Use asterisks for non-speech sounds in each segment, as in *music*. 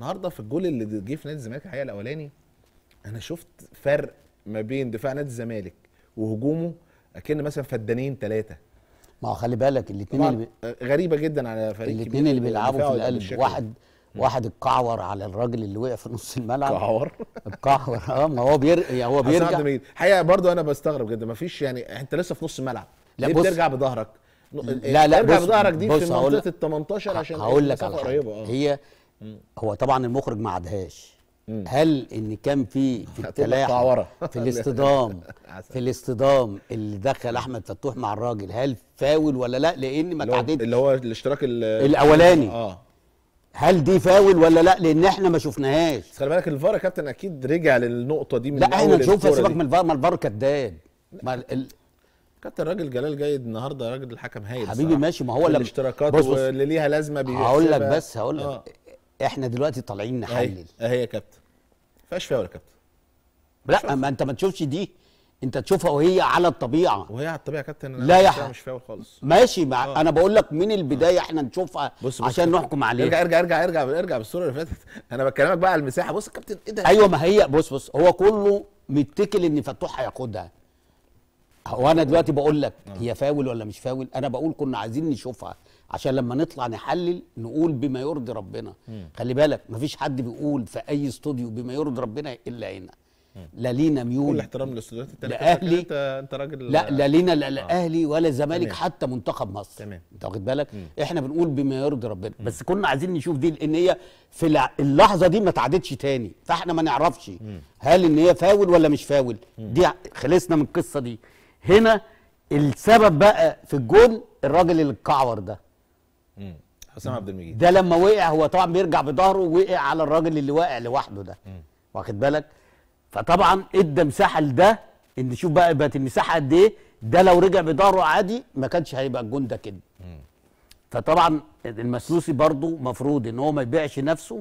النهارده في الجول اللي جه في نادي الزمالك الحقيقه الاولاني انا شفت فرق ما بين دفاع نادي الزمالك وهجومه اكن مثلا فدانين ثلاثه ما هو خلي بالك الاثنين اللي بي... آه، غريبه جدا على فريق الاثنين اللي بيلعبوا في القلب واحد واحد القعور على الراجل اللي وقع في نص الملعب القعور القعور اه ما هو بير يعني هو بيرجع الحقيقه برضو انا بستغرب جدا ما فيش يعني انت لسه في نص الملعب ليه بترجع بظهرك لا لا بص بظهرك دي بص في منطقه ال 18 عشان هقول إيه؟ لك على حاجه آه. هي هو طبعا المخرج ما عدهاش هل ان كان في في التلاعب *laughs* في الاصطدام *laughs* في الاصطدام اللي دخل احمد فتوح مع الراجل هل فاول ولا لا لان ما تعدتش اللي هو الاشتراك الاولاني اه هل دي فاول ولا لا لان احنا ما شفناهاش خلي بالك الفار يا كابتن اكيد رجع للنقطه دي من لا احنا نشوفها سيبك من الفار ما الفار كداب ما ال... كابتن راجل جلال جيد النهارده راجل الحكم هايل حبيبي ماشي ما هو الاشتراكات واللي ليها لازمه هقول لك بس هقول لك آه. احنا دلوقتي طالعين نحلل اهي يا كابتن فيهاش فيها ولا كابتن لا ما انت ما تشوفش دي انت تشوفها وهي على الطبيعه وهي على الطبيعه يا كابتن لا يا مش, مش فاول خالص ماشي مع آه. انا بقول لك من البدايه آه. احنا نشوفها بص بص عشان نحكم عليها ارجع ارجع ارجع ارجع ارجع بالصوره اللي فاتت انا بكلمك بقى على المساحه بص يا كابتن ايه ده ايوه ما هي بص بص هو كله متكل ان فتوح هياخدها هو انا دلوقتي بقول لك آه. هي فاول ولا مش فاول انا بقول كنا عايزين نشوفها عشان لما نطلع نحلل نقول بما يرضي ربنا مم. خلي بالك مفيش حد بيقول في اي استوديو بما يرضي ربنا الا هنا لا لينا ميول كل احترام للاستوديوهات الثلاثه لاهلي انت انت راجل لا لا لينا لا آه. ولا زمالك حتى منتخب مصر تمام انت واخد بالك مم. احنا بنقول بما يرضي ربنا مم. بس كنا عايزين نشوف دي ان هي في اللحظه دي ما تعدتش تاني فاحنا ما نعرفش مم. هل ان هي فاول ولا مش فاول مم. دي خلصنا من القصه دي هنا السبب بقى في الجون الراجل الكعور ده حسام عبد المجيد ده لما وقع هو طبعا بيرجع بظهره وقع على الراجل اللي واقع لوحده ده واخد بالك فطبعا ادى مساحه لده ان شوف بقى بقت المساحه قد ايه ده لو رجع بظهره عادي ما كانش هيبقى الجون ده كده فطبعا المسلوسي برضه مفروض ان هو ما يبيعش نفسه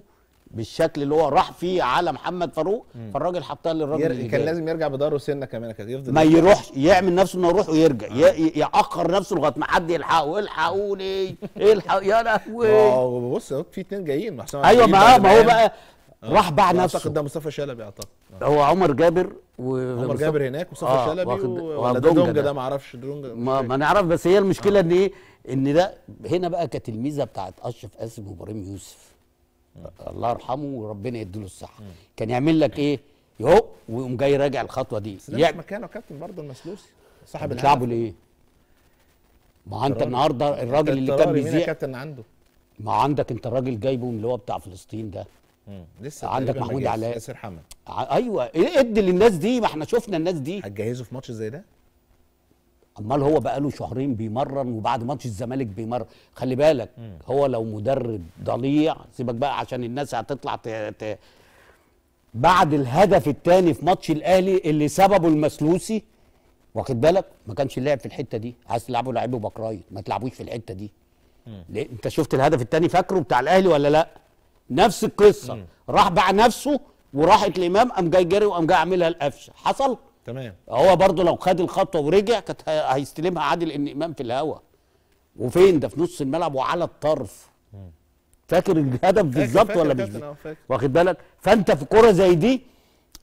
بالشكل اللي هو راح فيه على محمد فاروق فالراجل حطها للراجل ير... كان لازم يرجع بداره سنه كمان كان يفضل ما يروحش يعمل نفسه انه يروح ويرجع آه. ي... ياخر نفسه لغايه ما حد يلحقه الحقوني الحق يا لهوي اه بص في اثنين جايين محسن ايوه ما ما هو أيوة، بقى آه. راح باع نفسه اعتقد ده مصطفى شلبي اعتقد آه. هو عمر جابر و عمر جابر هناك ومصطفى آه شلبي واخد... ولا دونجا ده, ده ما اعرفش دونجا ما, ما نعرف بس هي المشكله آه. ان ايه ان ده هنا بقى كانت الميزه بتاعت اشرف قاسم وابراهيم يوسف الله يرحمه وربنا يديله الصحه كان يعمل لك ايه يهو ويقوم جاي راجع الخطوه دي بس يعني مش مكانه كابتن برضه المسلوسي صاحب بتلعبه ليه؟ ما انت النهارده الراجل اللي كان بيزيع كابتن عنده؟ ما عندك انت الراجل جايبه من اللي هو بتاع فلسطين ده مم. لسه عندك محمود علاء ياسر حمد ايوه إيه، ادي للناس دي ما احنا شفنا الناس دي هتجهزه في ماتش زي ده؟ امال هو بقى له شهرين بيمرن وبعد ماتش الزمالك بيمرن خلي بالك هو لو مدرب ضليع سيبك بقى عشان الناس هتطلع ت... ت... بعد الهدف الثاني في ماتش الاهلي اللي سببه المسلوسي واخد بالك ما كانش اللعب في الحته دي عايز تلعبه لعيبه بكراي ما تلعبوش في الحته دي ليه انت شفت الهدف الثاني فاكره بتاع الاهلي ولا لا نفس القصه راح باع نفسه وراحت الامام قام جاي جري وقام جاي عاملها القفشه حصل تمام هو برضه لو خد الخطوه ورجع كانت هيستلمها عادل ان امام في الهوا وفين ده في نص الملعب وعلى الطرف فاكر الهدف بالظبط ولا مش آه، واخد بالك فانت في كوره زي دي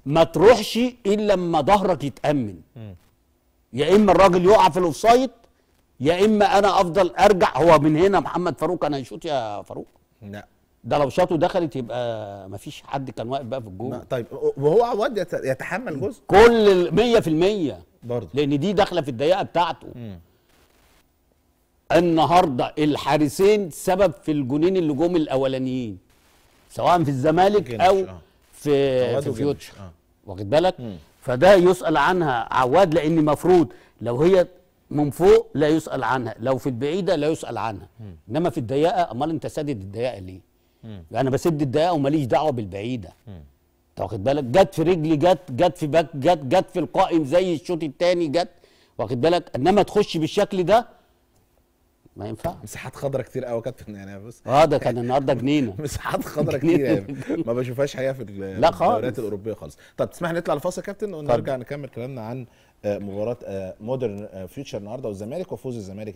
ما تروحش الا لما ظهرك يتامن يا اما الراجل يقع في الاوفسايد يا اما انا افضل ارجع هو من هنا محمد فاروق انا هيشوط يا فاروق لا ده لو شاطه دخلت يبقى ما فيش حد كان واقف بقى في الجول طيب وهو عواد يتحمل جزء كل 100% برضه لان دي داخله في الدقيقه بتاعته مم. النهارده الحارسين سبب في الجونين اللي جم الاولانيين سواء في الزمالك او آه. في في فيوتشر آه. واخد بالك مم. فده يسال عنها عواد لان المفروض لو هي من فوق لا يسال عنها لو في البعيده لا يسال عنها مم. انما في الضيقه امال انت سادد الضيقه ليه انا بسد الدقيقه وماليش دعوه بالبعيده انت واخد بالك جت في رجلي جت جت في باك جت جت في القائم زي الشوط الثاني جت واخد بالك انما تخش بالشكل ده ما ينفعش مساحات خضراء كتير قوي كانت يعني بص اه ده كان النهارده *laughs* جنينه مساحات خضراء كتير يعني ما بشوفهاش حقيقه في الدوريات الاوروبيه خالص طب تسمح نطلع لفاصل يا كابتن ونرجع نكمل كلامنا عن آه، مباراه آه، مودرن آه، فيوتشر النهارده والزمالك وفوز الزمالك